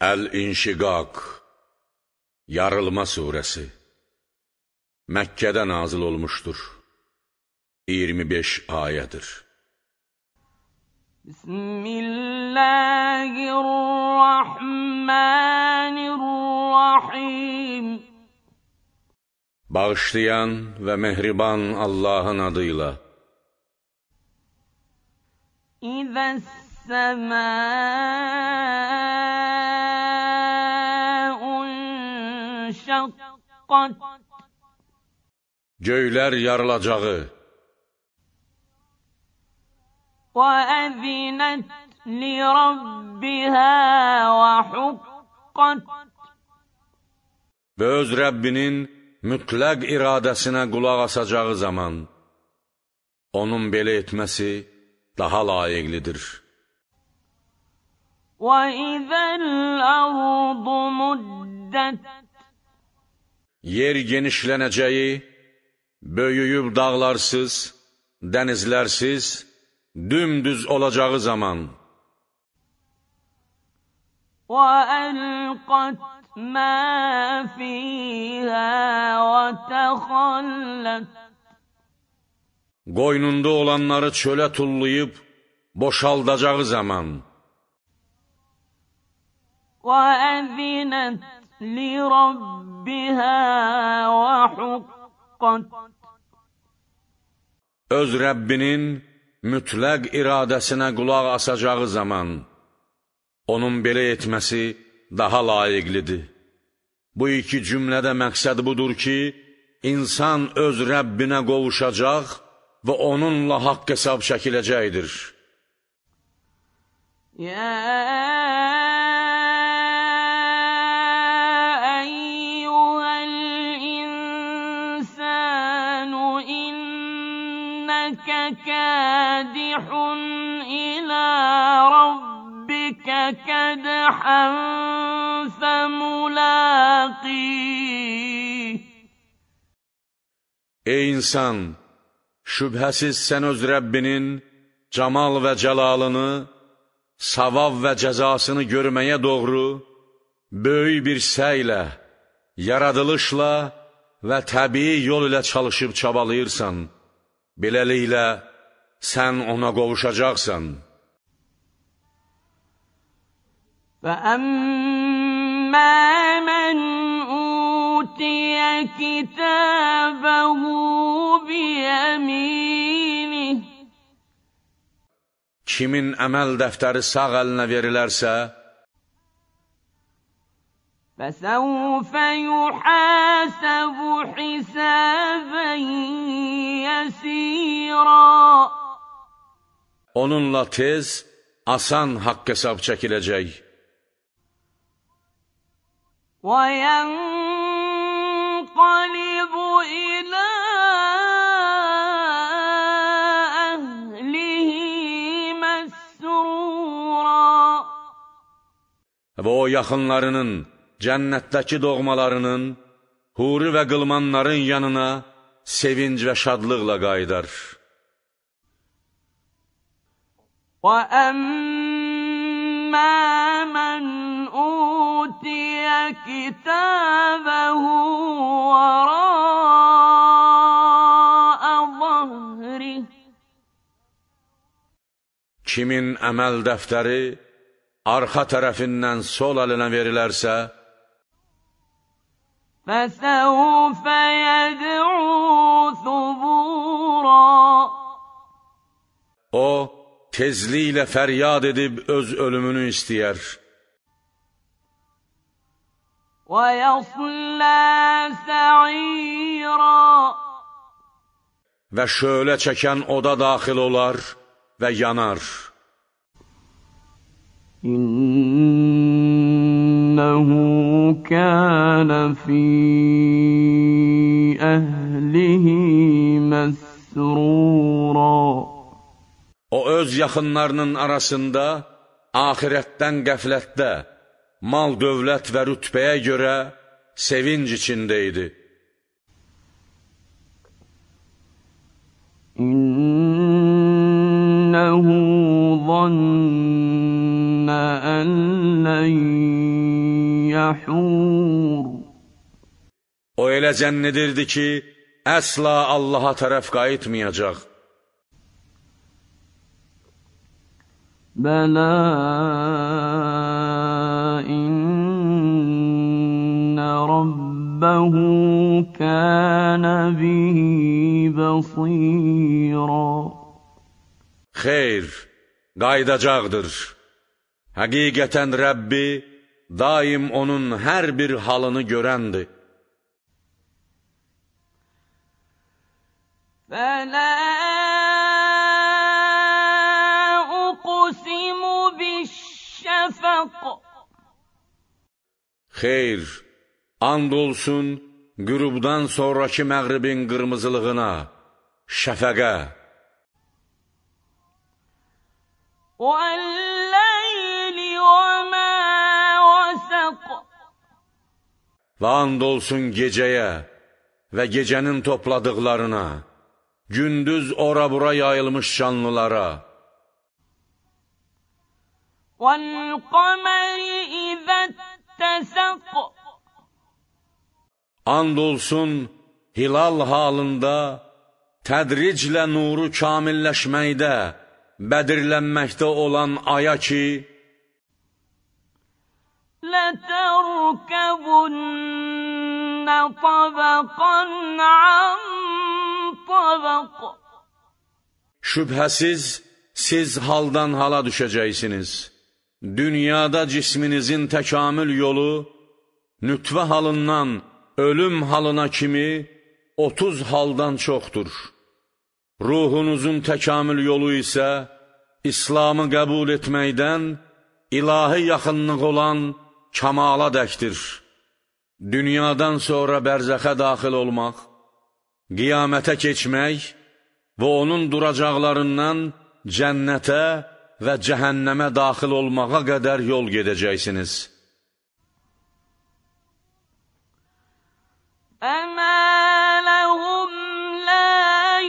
el i̇nşiqaq Yarılma Suresi Məkkədə nazil olmuşdur. 25 ayədir. Bismillahirrahmanirrahim Bağışlayan və mehriban Allahın adıyla İzəs-səmâ haqqan Göylər yarılacağı Və əzinət li rabbihə və huqqan Və öz Rəbbinin mütləq iradəsinə qulaq asacağı zaman onun belə etməsi daha layiqlidir. وَإِذَا الْأَرْضُ مُدَّتْ Yer genişleneceği, böyüyüb dağlarsız, dənizlərsiz, dümdüz olacağı zaman. وَأَلْقَتْ مَا فِيهَا وَتَخَلَّتْ Qoynunda olanları çölə tullayıb, boşaldacağı zaman. وَأَذِنَتْ لربها وحقت Öz Rəbbinin mütləq iradəsinə qulaq asacağı zaman onun belə etməsi daha layiqlidir. Bu iki cümlədə məqsəd budur ki, insan öz Rəbbinə qovuşacaq və onunla haqq hesab çəkiləcəkdir. Yeah. كادح إلى ربك كدحا فملاقيه Ey insan! şüphesiz sen öz Rəbbinin camal və cəlalını, savab və cəzasını görməyə doğru, böyük bir səylə, yaradılışla ve tabii yol ilə çalışıb çabalayırsan.'' Beləliklə, sən ona qovuşacaqsan. فَأَمَّا مَنْ أُوتِيَ كِتَابَهُ بِيَمِينِهِ Kimin əməl dəftəri sağ əlinə verilərsə, فسوف يحاسب حسابا يسيرا Onunla tez, asan haqq hesab çəkiləcək. وَيَنْقَلِبُ إِلَى أَهْلِهِ مَسْرُورًا Və o yaxınlarının cənnətdəki doğmalarının, huri və qılmanların yanına sevinc və şadlıqla qayıdar. وَأَمَّا مَنْ أُوتِيَ كِتَابَهُ وَرَاءَ ظَهْرِهِ Kimin əməl dəftəri arxa tərəfindən sol əlinə verilərsə, فسوف يدعو ثبورا O tezliyle feryat edip öz ölümünü isteyer. وَيَصْلَى سَعِيرًا Ve şöyle çeken oda dahil olar ve yanar. İn إنه كان في أهله مسرورا O öz yaxınlarının arasında axirətdən qəflətdə mal, dövlət və rütbəyə görə sevinc içində idi. İnnehu zanna en len حور O elə cənn edirdi ki, əsla Allaha tərəf qayıtmayacaq. Bələ innə rabbəhu kənə bihi bəsirə Xeyr, qayıdacaqdır. Həqiqətən Rəbbi daim onun her bir halını görendi. فَلَا أُقْسِمُ بِالشَّفَقِ Xeyr, and olsun qürubdan sonraki məğribin kırmızılığına şəfəqə. وَالَّذِي Və and olsun gecəyə və gecənin topladıqlarına, gündüz ora-bura yayılmış canlılara. وَالْقَمَرِ اِذَا اتَّسَقُ And olsun hilal halında tədriclə nuru kamilləşməkdə, bədirlənməkdə olan aya ki, لتركبن طبقا عن طبق Şübhəsiz siz haldan hala düşeceksiniz. Dünyada cisminizin təkamül yolu nütvə halından ölüm halına kimi 30 haldan çoktur. Ruhunuzun təkamül yolu ise İslamı kabul etmeyden ilahi yaxınlıq olan kamala dəkdir. Dünyadan sonra bərzəxə daxil olmaq, qiyamətə keçmək və onun duracaqlarından cənnətə və cəhənnəmə daxil olmağa qədər yol gedəcəksiniz. Əmə ləhum lə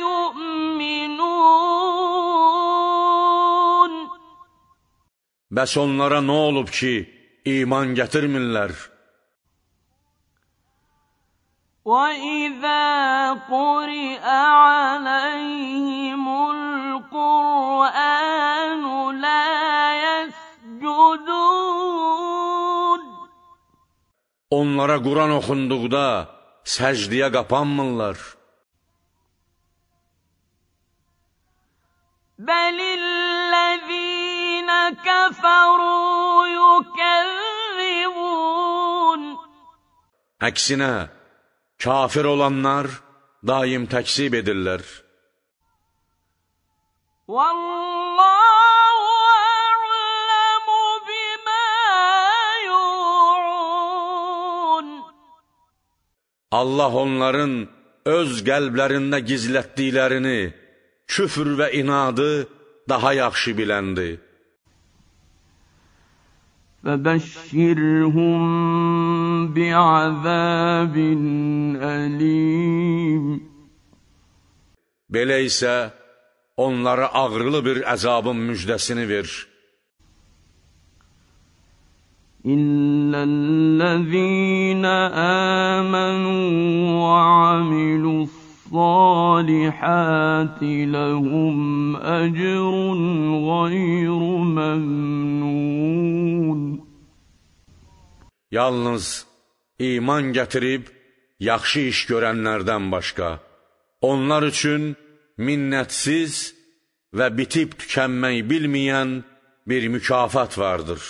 yu'minun Bəs onlara nə olub ki, iman gətirmirlər. وَإِذَا قُرِئَ عَلَيْهِمُ الْقُرْآنُ لَا يَسْجُدُونَ Onlara Quran oxunduqda səcdiyə qapanmırlar. بَلِ كَفَرُوا kafir olanlar daim təksib edirlər. Allah onların öz qəlblərində gizlətdiklərini, küfür və inadı daha yaxşı biləndir. فبشرهم بعذاب أليم Belə isə onlara ağrılı bir əzabın müjdəsini ver. İllellezîne âmenû və amilus الصالحات لهم أجر غير ممنون Yalnız iman gətirib yaxşı iş görənlərdən başqa, onlar üçün minnətsiz və bitib tükənmək bilməyən bir mükafat vardır.''